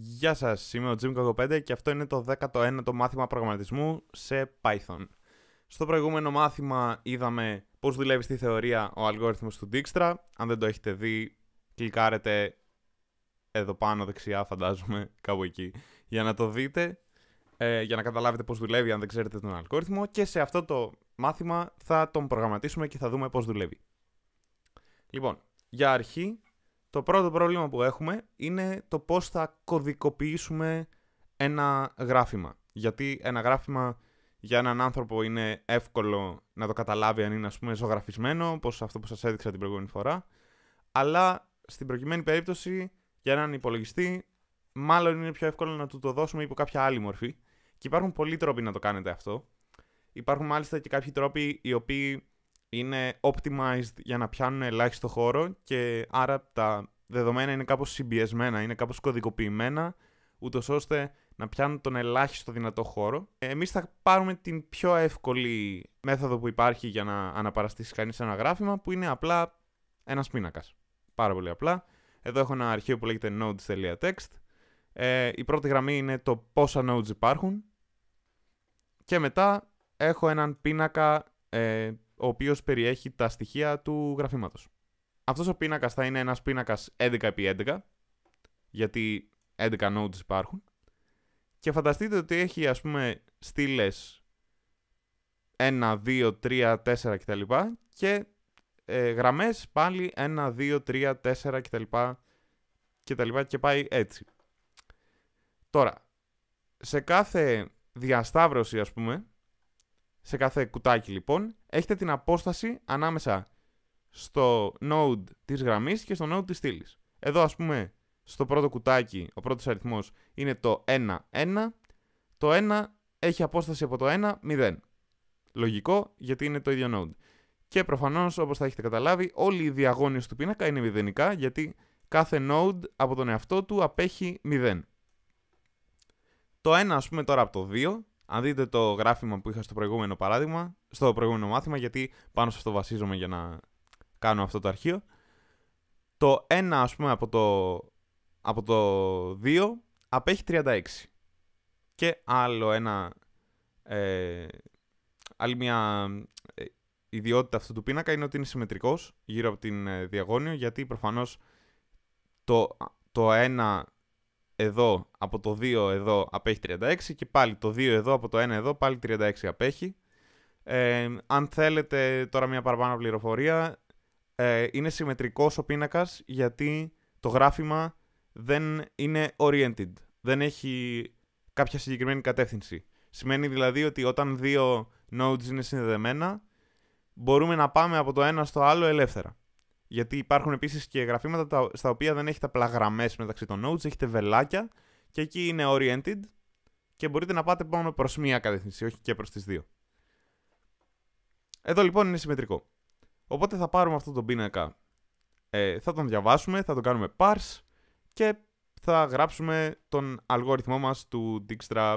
Γεια σας, είμαι ο Jim 5 και αυτό είναι το 19ο μάθημα προγραμματισμού σε Python. Στο προηγούμενο μάθημα είδαμε πώς δουλεύει στη θεωρία ο αλγόριθμος του Dijkstra. Αν δεν το έχετε δει, κλικάρετε εδώ πάνω δεξιά φαντάζομαι, κάπου εκεί, για να το δείτε, ε, για να καταλάβετε πώς δουλεύει αν δεν ξέρετε τον αλγόριθμο και σε αυτό το μάθημα θα τον προγραμματίσουμε και θα δούμε πώς δουλεύει. Λοιπόν, για αρχή το πρώτο πρόβλημα που έχουμε είναι το πώς θα κωδικοποιήσουμε ένα γράφημα. Γιατί ένα γράφημα για έναν άνθρωπο είναι εύκολο να το καταλάβει αν είναι ας πούμε ζωγραφισμένο, όπως αυτό που σας έδειξα την προηγούμενη φορά. Αλλά στην προκειμένη περίπτωση για έναν υπολογιστή μάλλον είναι πιο εύκολο να του το δώσουμε υπό κάποια άλλη μορφή. Και υπάρχουν πολλοί τρόποι να το κάνετε αυτό. Υπάρχουν μάλιστα και κάποιοι τρόποι οι οποίοι είναι optimized για να πιάνουν ελάχιστο χώρο και άρα τα δεδομένα είναι κάπως συμπιεσμένα, είναι κάπως κωδικοποιημένα, ούτως ώστε να πιάνουν τον ελάχιστο δυνατό χώρο. Εμείς θα πάρουμε την πιο εύκολη μέθοδο που υπάρχει για να αναπαραστήσει κανείς ένα γράφημα, που είναι απλά ένας πίνακας. Πάρα πολύ απλά. Εδώ έχω ένα αρχείο που λέγεται nodes.txt. Ε, η πρώτη γραμμή είναι το πόσα nodes υπάρχουν. Και μετά έχω έναν πίνακα ε, ο οποίος περιέχει τα στοιχεία του γραφήματος. Αυτός ο πίνακας θα είναι ένας πίνακας 11x11, γιατί 11 nodes υπάρχουν. Και φανταστείτε ότι έχει ας πούμε στήλες 1, 2, 3, 4 κτλ. Και ε, γραμμές πάλι 1, 2, 3, 4 κτλ. κτλ. Και πάει έτσι. Τώρα, σε κάθε διασταύρωση ας πούμε, σε κάθε κουτάκι λοιπόν έχετε την απόσταση ανάμεσα στο node της γραμμής και στο node της στήλης. Εδώ ας πούμε στο πρώτο κουτάκι ο πρώτος αριθμός είναι το 1, 1. Το 1 έχει απόσταση από το 1, 0. Λογικό γιατί είναι το ίδιο node. Και προφανώς όπως θα έχετε καταλάβει όλοι οι διαγώνιες του πίνακα είναι μηδενικά γιατί κάθε node από τον εαυτό του απέχει 0. Το 1 ας πούμε τώρα από το 2 αν δείτε το γράφημα που είχα στο προηγούμενο παράδειγμα, στο προηγούμενο μάθημα, γιατί πάνω σε αυτό βασίζομαι για να κάνω αυτό το αρχείο, το 1 ας πούμε από το, από το 2 απέχει 36. Και άλλο ένα, ε, άλλη μια ε, ιδιότητα αυτού του πίνακα είναι ότι είναι συμμετρικός γύρω από την ε, διαγώνιο, γιατί προφανώς το, το ένα εδώ από το 2 εδώ απέχει 36 και πάλι το 2 εδώ από το 1 εδώ πάλι 36 απέχει. Ε, αν θέλετε τώρα μια παραπάνω πληροφορία, ε, είναι συμμετρικός ο πίνακας γιατί το γράφημα δεν είναι oriented, δεν έχει κάποια συγκεκριμένη κατεύθυνση. Σημαίνει δηλαδή ότι όταν δύο nodes είναι συνδεδεμένα, μπορούμε να πάμε από το ένα στο άλλο ελεύθερα. Γιατί υπάρχουν επίσης και γραφήματα στα οποία δεν έχετε απλά γραμμές μεταξύ των notes, έχετε βελάκια και εκεί είναι oriented και μπορείτε να πάτε μόνο προς μία κατεύθυνση, όχι και προς τις δύο. Εδώ λοιπόν είναι συμμετρικό. Οπότε θα πάρουμε αυτό τον πίνακα, ε, θα τον διαβάσουμε, θα τον κάνουμε parse και θα γράψουμε τον αλγόριθμό μας του Dijkstra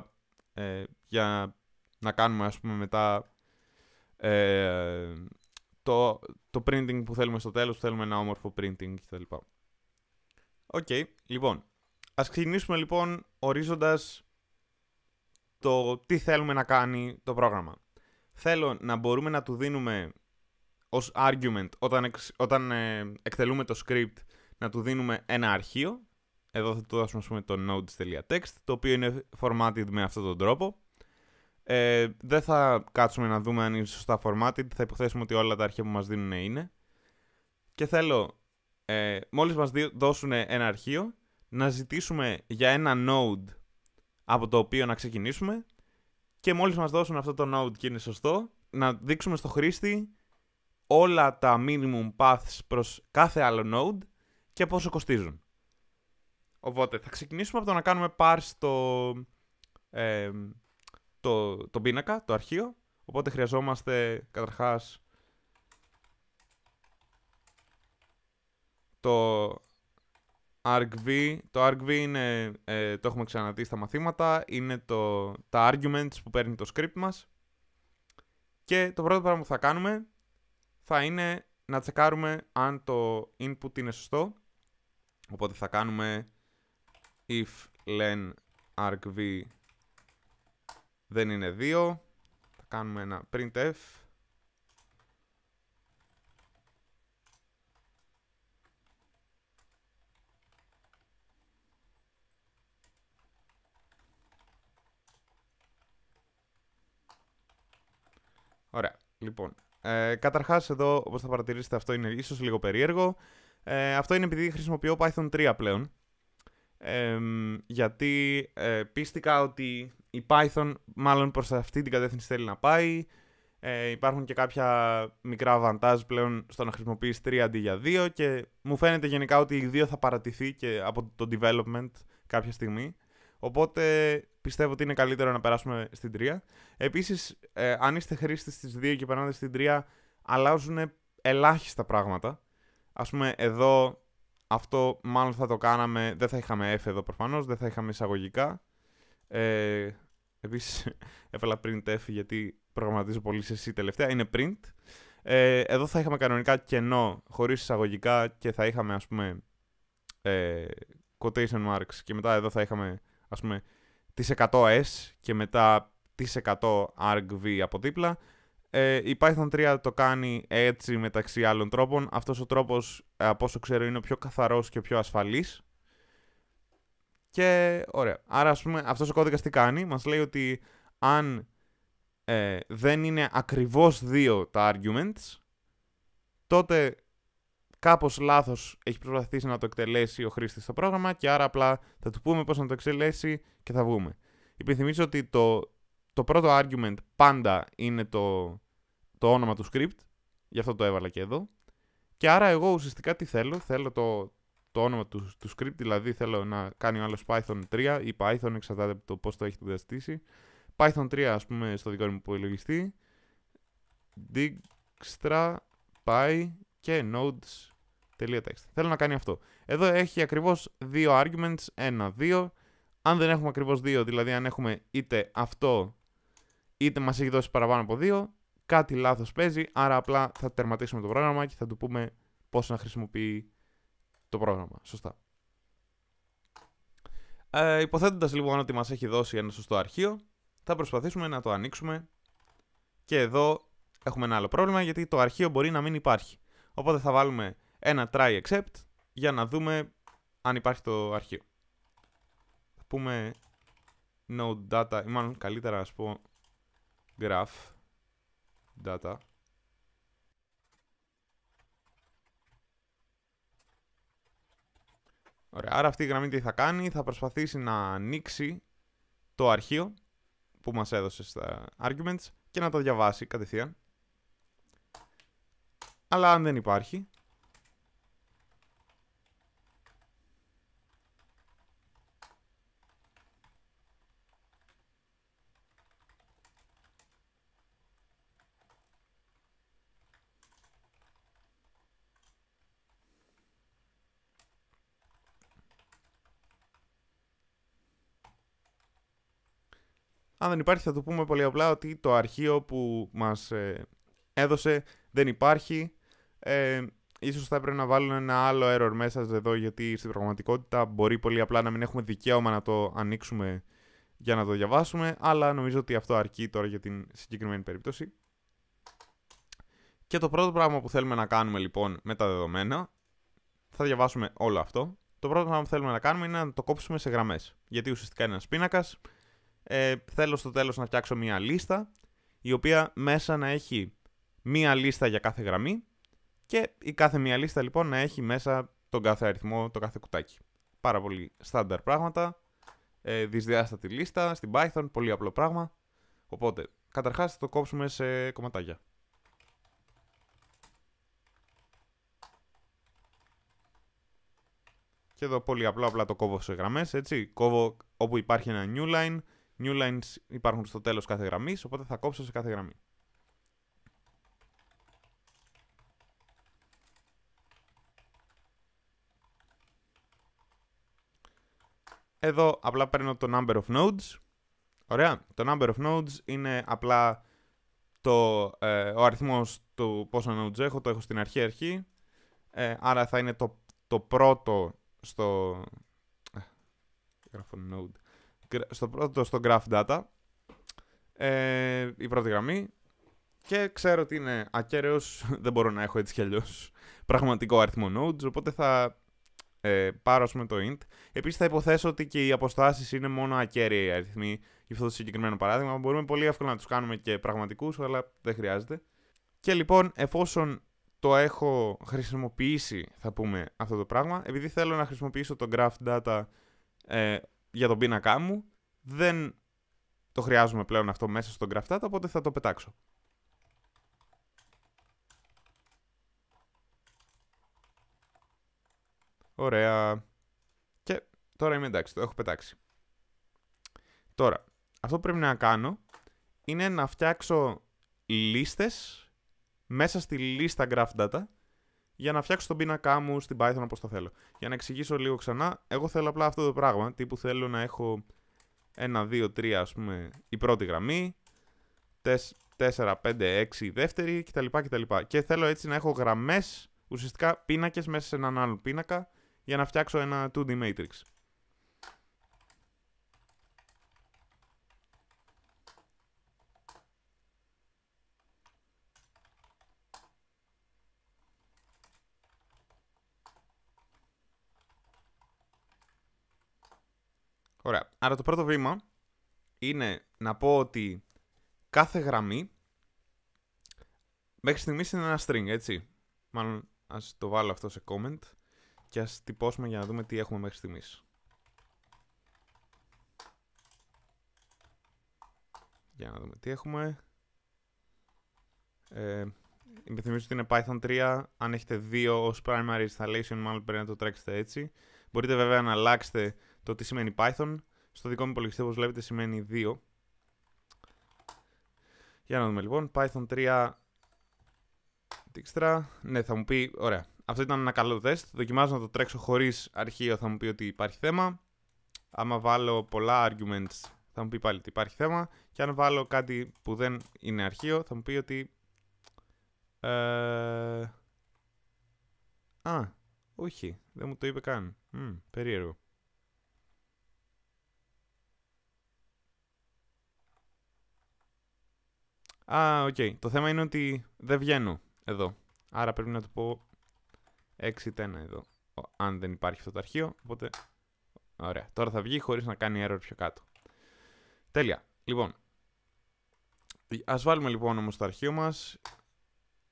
ε, για να κάνουμε ας πούμε μετά ε, το, το printing που θέλουμε στο τέλος, θέλουμε ένα όμορφο printing κτλ. Οκ, λοιπόν. Ας ξεκινήσουμε λοιπόν ορίζοντας το τι θέλουμε να κάνει το πρόγραμμα. Θέλω να μπορούμε να του δίνουμε ως argument όταν, όταν ε, εκτελούμε το script να του δίνουμε ένα αρχείο. Εδώ θα του δώσουμε το nodes.txt το οποίο είναι formatted με αυτόν τον τρόπο. Ε, δεν θα κάτσουμε να δούμε αν είναι σωστά formatted. Θα υποθέσουμε ότι όλα τα αρχεία που μας δίνουν είναι. Και θέλω, ε, μόλις μας δώσουν ένα αρχείο, να ζητήσουμε για ένα node από το οποίο να ξεκινήσουμε και μόλις μας δώσουν αυτό το node και είναι σωστό, να δείξουμε στο χρήστη όλα τα minimum paths προς κάθε άλλο node και πόσο κοστίζουν. Οπότε θα ξεκινήσουμε από το να κάνουμε parse το, ε, το, τον πίνακα, το αρχείο. Οπότε χρειαζόμαστε καταρχάς το argv. Το argv είναι, ε, το έχουμε ξαναδεί στα μαθήματα, είναι το, τα arguments που παίρνει το script μας. Και το πρώτο πράγμα που θα κάνουμε θα είναι να τσεκάρουμε αν το input είναι σωστό. Οπότε θα κάνουμε if len argv δεν είναι 2. Θα κάνουμε ένα printf. Ωραία. Λοιπόν, ε, καταρχάς εδώ όπως θα παρατηρήσετε αυτό είναι ίσως λίγο περίεργο. Ε, αυτό είναι επειδή χρησιμοποιώ Python 3 πλέον. γιατί ε, πίστηκα ότι η Python μάλλον προς αυτή την κατεύθυνση θέλει να πάει. Ε, υπάρχουν και κάποια μικρά βαντάζ πλέον στο να χρησιμοποιείς 3 αντί για 2 και μου φαίνεται γενικά ότι η 2 θα παρατηθεί και από το development κάποια στιγμή. Οπότε πιστεύω ότι είναι καλύτερο να περάσουμε στην 3. Επίσης, ε, αν είστε χρήστες στις 2 και περνάτε στην 3, αλλάζουν ελάχιστα πράγματα. Ας πούμε, εδώ αυτό μάλλον θα το κάναμε, δεν θα είχαμε F εδώ προφανώς, δεν θα είχαμε εισαγωγικά. Ε, Επίσης, έβαλα print F γιατί προγραμματίζω πολύ σε C τελευταία. Είναι print. Ε, εδώ θα είχαμε κανονικά κενό χωρίς εισαγωγικά και θα είχαμε ας πούμε ε, quotation marks και μετά εδώ θα είχαμε ας πούμε τις 100S και μετά τις 100 argv από δίπλα. Ε, η Python 3 το κάνει έτσι μεταξύ άλλων τρόπων. Αυτός ο τρόπος ε, από όσο ξέρω είναι ο πιο καθαρός και ο πιο ασφαλής. Και ωραία. Άρα, ας πούμε, αυτός ο κώδικας τι κάνει, μας λέει ότι αν ε, δεν είναι ακριβώς δύο τα arguments, τότε κάπως λάθος έχει προσπαθήσει να το εκτελέσει ο χρήστης στο πρόγραμμα και άρα απλά θα του πούμε πώς να το εξελέσει και θα βγούμε. Υπενθυμίζω ότι το, το πρώτο argument πάντα είναι το, το όνομα του script, γι' αυτό το έβαλα και εδώ. Και άρα εγώ ουσιαστικά τι θέλω, θέλω το, το όνομα του, του script, δηλαδή θέλω να κάνει ο άλλος Python 3 ή Python, εξαρτάται από το πώς το έχετε διαστήσει. Python 3, ας πούμε, στο δικό μου υπολογιστή. Dijkstra, Py και nodes.txt. Θέλω να κάνει αυτό. Εδώ έχει ακριβώς δύο arguments, ένα, δύο. Αν δεν έχουμε ακριβώς δύο, δηλαδή αν έχουμε είτε αυτό, είτε μας έχει δώσει παραπάνω από δύο, κάτι λάθος παίζει, άρα απλά θα τερματίσουμε το πρόγραμμα και θα του πούμε πώς να χρησιμοποιεί το πρόγραμμα. Σωστά. Ε, υποθέτοντας λοιπόν ότι μας έχει δώσει ένα σωστό αρχείο, θα προσπαθήσουμε να το ανοίξουμε και εδώ έχουμε ένα άλλο πρόβλημα γιατί το αρχείο μπορεί να μην υπάρχει. Οπότε θα βάλουμε ένα try except για να δούμε αν υπάρχει το αρχείο. Θα πούμε no data ή μάλλον καλύτερα να πω graph data Ωραία. Άρα αυτή η γραμμή τι θα κάνει, θα προσπαθήσει να ανοίξει το αρχείο που μας έδωσε στα arguments και να το διαβάσει κατευθείαν. Αλλά αν δεν υπάρχει, Αν δεν υπάρχει θα του πούμε πολύ απλά ότι το αρχείο που μας ε, έδωσε δεν υπάρχει. Ε, ίσως θα έπρεπε να βάλουν ένα άλλο error μέσα εδώ γιατί στην πραγματικότητα μπορεί πολύ απλά να μην έχουμε δικαίωμα να το ανοίξουμε για να το διαβάσουμε, αλλά νομίζω ότι αυτό αρκεί τώρα για την συγκεκριμένη περίπτωση. Και το πρώτο πράγμα που θέλουμε να κάνουμε λοιπόν με τα δεδομένα, θα διαβάσουμε όλο αυτό. Το πρώτο πράγμα που θέλουμε να κάνουμε είναι να το κόψουμε σε γραμμές, γιατί ουσιαστικά είναι ένας πίνακας, ε, θέλω στο τέλος να φτιάξω μία λίστα, η οποία μέσα να έχει μία λίστα για κάθε γραμμή και η κάθε μία λίστα λοιπόν να έχει μέσα τον κάθε αριθμό, το κάθε κουτάκι. Πάρα πολύ στάνταρ πράγματα, ε, δυσδιάστατη λίστα, στην Python, πολύ απλό πράγμα. Οπότε, καταρχάς θα το κόψουμε σε κομματάκια. Και εδώ πολύ απλά, απλά το κόβω σε γραμμές, έτσι. Κόβω όπου υπάρχει ένα new line, New lines υπάρχουν στο τέλος κάθε γραμμής, οπότε θα κόψω σε κάθε γραμμή. Εδώ απλά παίρνω το number of nodes. Ωραία. Το number of nodes είναι απλά το, ε, ο αριθμός του πόσα nodes έχω. Το έχω στην αρχή αρχή. Ε, άρα θα είναι το, το πρώτο στο... Ε, γράφω node στο πρώτο, στο graph data, ε, η πρώτη γραμμή, και ξέρω ότι είναι ακέραιος, δεν μπορώ να έχω έτσι κι αλλιώς πραγματικό αριθμό nodes, οπότε θα ε, πάρω με το int. Επίσης θα υποθέσω ότι και οι αποστάσεις είναι μόνο ακέραιοι αριθμοί για αυτό το συγκεκριμένο παράδειγμα. Μπορούμε πολύ εύκολα να τους κάνουμε και πραγματικούς, αλλά δεν χρειάζεται. Και λοιπόν, εφόσον το έχω χρησιμοποιήσει, θα πούμε, αυτό το πράγμα, επειδή θέλω να χρησιμοποιήσω το graph data ε, για τον πίνακά μου. Δεν το χρειάζομαι πλέον αυτό μέσα στον κραφτάτο, οπότε θα το πετάξω. Ωραία. Και τώρα είμαι εντάξει, το έχω πετάξει. Τώρα, αυτό που πρέπει να κάνω είναι να φτιάξω λίστες μέσα στη λίστα graph data για να φτιάξω τον πίνακά μου στην Python όπως το θέλω. Για να εξηγήσω λίγο ξανά, εγώ θέλω απλά αυτό το πράγμα. Τύπου θέλω να έχω 1, 2, 3 ας πούμε η πρώτη γραμμή, 4, 5, 6 η δεύτερη κτλ. Και θέλω έτσι να έχω γραμμές, ουσιαστικά πίνακες μέσα σε έναν άλλο πίνακα για να φτιάξω ένα 2D matrix. Ωραία. Άρα το πρώτο βήμα είναι να πω ότι κάθε γραμμή μέχρι στιγμής είναι ένα string, έτσι. Μάλλον ας το βάλω αυτό σε comment και ας τυπώσουμε για να δούμε τι έχουμε μέχρι στιγμής. Για να δούμε τι έχουμε. Ε, Υπενθυμίζω ότι είναι Python 3. Αν έχετε 2 ως primary installation, μάλλον πρέπει να το τρέξετε έτσι. Μπορείτε βέβαια να αλλάξετε το τι σημαίνει Python. Στο δικό μου υπολογιστή, όπως βλέπετε, σημαίνει 2. Για να δούμε λοιπόν, Python 3 Dijkstra. Ναι, θα μου πει, ωραία, αυτό ήταν ένα καλό τεστ. Δοκιμάζω να το τρέξω χωρίς αρχείο, θα μου πει ότι υπάρχει θέμα. Άμα βάλω πολλά arguments, θα μου πει πάλι ότι υπάρχει θέμα. Και αν βάλω κάτι που δεν είναι αρχείο, θα μου πει ότι... Ε... Α, όχι, δεν μου το είπε καν. Μ, περίεργο. Α, οκ. Okay. Το θέμα είναι ότι δεν βγαίνω εδώ. Άρα πρέπει να το πω exit εδώ. Αν δεν υπάρχει αυτό το αρχείο, οπότε... Ωραία. Τώρα θα βγει χωρίς να κάνει error πιο κάτω. Τέλεια. Λοιπόν. Ας βάλουμε λοιπόν όμως το αρχείο μας.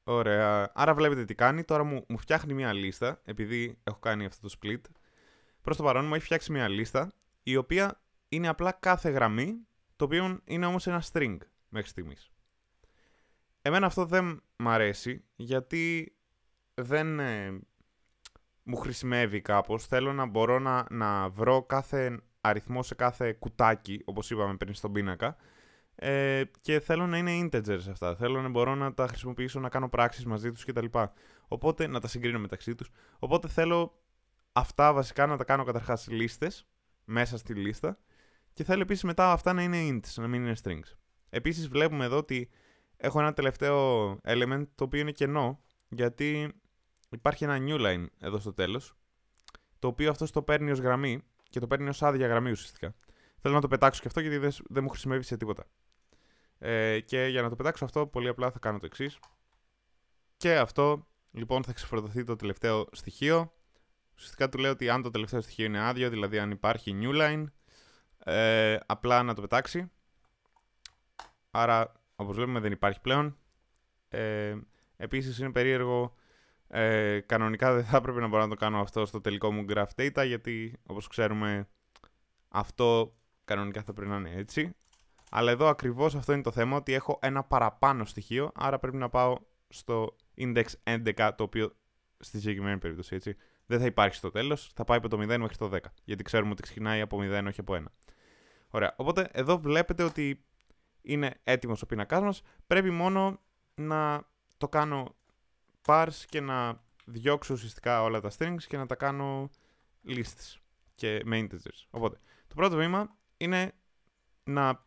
Ωραία. Άρα βλέπετε τι κάνει. Τώρα μου, μου φτιάχνει μια λίστα, επειδή έχω κάνει αυτό το split. Προς το παρόν μου έχει φτιάξει μια λίστα, η οποία είναι απλά κάθε γραμμή, το οποίο είναι όμως ένα string μέχρι στιγμής. Εμένα αυτό δεν μ' αρέσει γιατί δεν ε, μου χρησιμεύει κάπως. Θέλω να μπορώ να, να βρω κάθε αριθμό σε κάθε κουτάκι, όπως είπαμε πριν στον πίνακα. Ε, και θέλω να είναι integers αυτά. Θέλω να μπορώ να τα χρησιμοποιήσω, να κάνω πράξεις μαζί τους κτλ. Οπότε, να τα συγκρίνω μεταξύ τους. Οπότε θέλω αυτά βασικά να τα κάνω καταρχάς λίστες, μέσα στη λίστα. Και θέλω επίσης μετά αυτά να είναι ints, να μην είναι strings. Επίσης βλέπουμε εδώ ότι Έχω ένα τελευταίο element το οποίο είναι κενό γιατί υπάρχει ένα new line εδώ στο τέλος το οποίο αυτός το παίρνει ως γραμμή και το παίρνει ως άδεια γραμμή ουσιαστικά. Θέλω να το πετάξω και αυτό γιατί δεν, μου χρησιμεύει σε τίποτα. Ε, και για να το πετάξω αυτό πολύ απλά θα κάνω το εξής. Και αυτό λοιπόν θα ξεφορτωθεί το τελευταίο στοιχείο. Ουσιαστικά του λέω ότι αν το τελευταίο στοιχείο είναι άδειο, δηλαδή αν υπάρχει new line, ε, απλά να το πετάξει. Άρα όπως βλέπουμε δεν υπάρχει πλέον. Ε, επίσης είναι περίεργο, ε, κανονικά δεν θα έπρεπε να μπορώ να το κάνω αυτό στο τελικό μου graph data, γιατί όπως ξέρουμε αυτό κανονικά θα πρέπει να είναι έτσι. Αλλά εδώ ακριβώς αυτό είναι το θέμα, ότι έχω ένα παραπάνω στοιχείο, άρα πρέπει να πάω στο index 11, το οποίο στη συγκεκριμένη περίπτωση έτσι, δεν θα υπάρχει στο τέλος Θα πάει από το 0 μέχρι το 10. Γιατί ξέρουμε ότι ξεκινάει από 0, όχι από 1. Ωραία. Οπότε εδώ βλέπετε ότι είναι έτοιμος ο πίνακάς μας. Πρέπει μόνο να το κάνω parse και να διώξω ουσιαστικά όλα τα strings και να τα κάνω lists και με integers. Οπότε, το πρώτο βήμα είναι να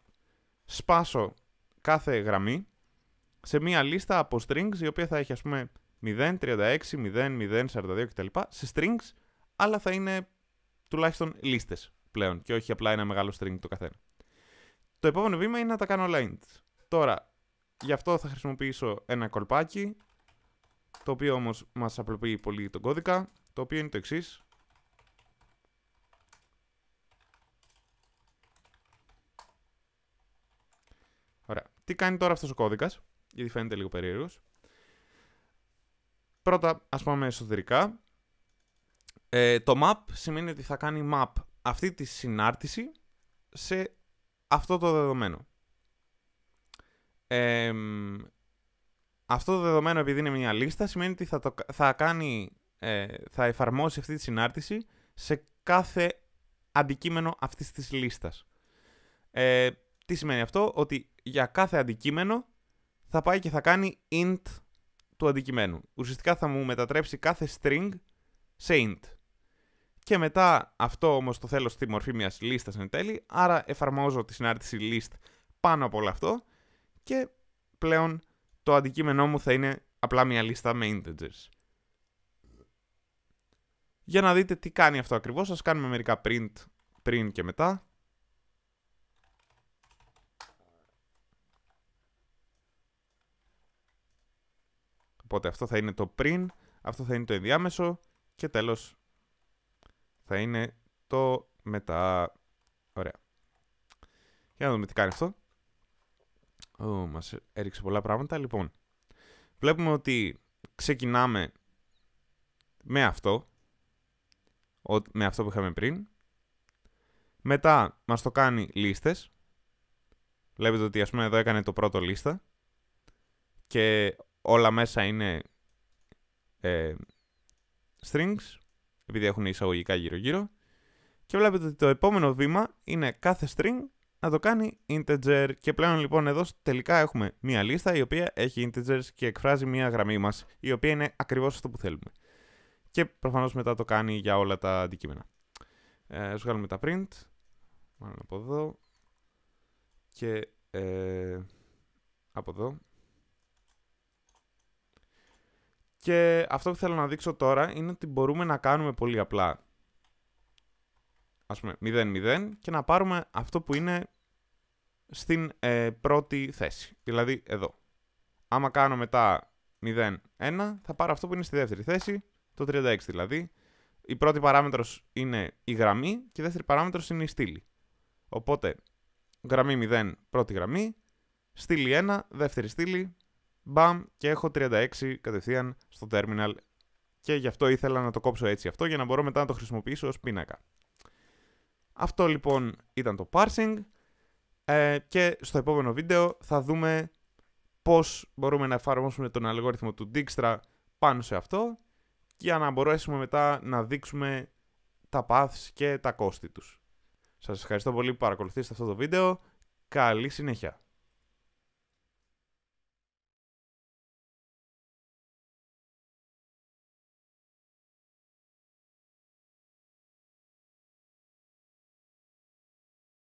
σπάσω κάθε γραμμή σε μία λίστα από strings η οποία θα έχει ας πούμε 0, 36, 0, 0, 42 κτλ. σε strings, αλλά θα είναι τουλάχιστον λίστες πλέον και όχι απλά ένα μεγάλο string το καθένα. Το επόμενο βήμα είναι να τα κάνω aligned. Τώρα, γι' αυτό θα χρησιμοποιήσω ένα κολπάκι, το οποίο όμως μας απλοποιεί πολύ τον κώδικα, το οποίο είναι το εξής. Ωραία. Τι κάνει τώρα αυτός ο κώδικας, γιατί φαίνεται λίγο περίεργος. Πρώτα, ας πούμε εσωτερικά. Ε, το map σημαίνει ότι θα κάνει map αυτή τη συνάρτηση σε αυτό το δεδομένο. αυτό το δεδομένο επειδή είναι μια λίστα σημαίνει ότι θα, θα, κάνει, ε, θα εφαρμόσει αυτή τη συνάρτηση σε κάθε αντικείμενο αυτής της λίστας. Ε, τι σημαίνει αυτό, ότι για κάθε αντικείμενο θα πάει και θα κάνει int του αντικειμένου. Ουσιαστικά θα μου μετατρέψει κάθε string σε int. Και μετά αυτό όμως το θέλω στη μορφή μιας λίστας εν τέλει, άρα εφαρμόζω τη συνάρτηση list πάνω από όλο αυτό και πλέον το αντικείμενό μου θα είναι απλά μια λίστα με integers. Για να δείτε τι κάνει αυτό ακριβώς, σας κάνουμε μερικά print πριν και μετά. Οπότε αυτό θα είναι το πριν, αυτό θα είναι το ενδιάμεσο και τέλος θα είναι το μετά. Ωραία. Για να δούμε τι κάνει αυτό. Ω, μας έριξε πολλά πράγματα. Λοιπόν, βλέπουμε ότι ξεκινάμε με αυτό, με αυτό που είχαμε πριν. Μετά μας το κάνει λίστες. Βλέπετε ότι ας πούμε εδώ έκανε το πρώτο λίστα και όλα μέσα είναι ε, strings επειδή έχουν εισαγωγικά γύρω-γύρω. Και βλέπετε ότι το επόμενο βήμα είναι κάθε string να το κάνει integer και πλέον λοιπόν εδώ τελικά έχουμε μια λίστα η οποία έχει integers και εκφράζει μια γραμμή μας η οποία είναι ακριβώς αυτό που θέλουμε. Και προφανώς μετά το κάνει για όλα τα αντικείμενα. Ε, σου κάνουμε τα print, μάλλον από εδώ και ε, από εδώ Και αυτό που θέλω να δείξω τώρα είναι ότι μπορούμε να κάνουμε πολύ απλά ας πούμε 0-0 και να πάρουμε αυτό που είναι στην ε, πρώτη θέση, δηλαδή εδώ. Άμα κάνω μετά 0-1 θα πάρω αυτό που είναι στη δεύτερη θέση, το 36 δηλαδή. Η πρώτη παράμετρος είναι η γραμμή και η δεύτερη παράμετρος είναι η στήλη. Οπότε γραμμή 0 πρώτη γραμμή, στήλη 1 δεύτερη στήλη Μπαμ και έχω 36 κατευθείαν στο terminal και γι' αυτό ήθελα να το κόψω έτσι αυτό για να μπορώ μετά να το χρησιμοποιήσω ως πίνακα. Αυτό λοιπόν ήταν το parsing ε, και στο επόμενο βίντεο θα δούμε πώς μπορούμε να εφαρμόσουμε τον αλγόριθμο του Dijkstra πάνω σε αυτό για να μπορέσουμε μετά να δείξουμε τα paths και τα κόστη τους. Σας ευχαριστώ πολύ που παρακολουθήσατε αυτό το βίντεο. Καλή συνέχεια.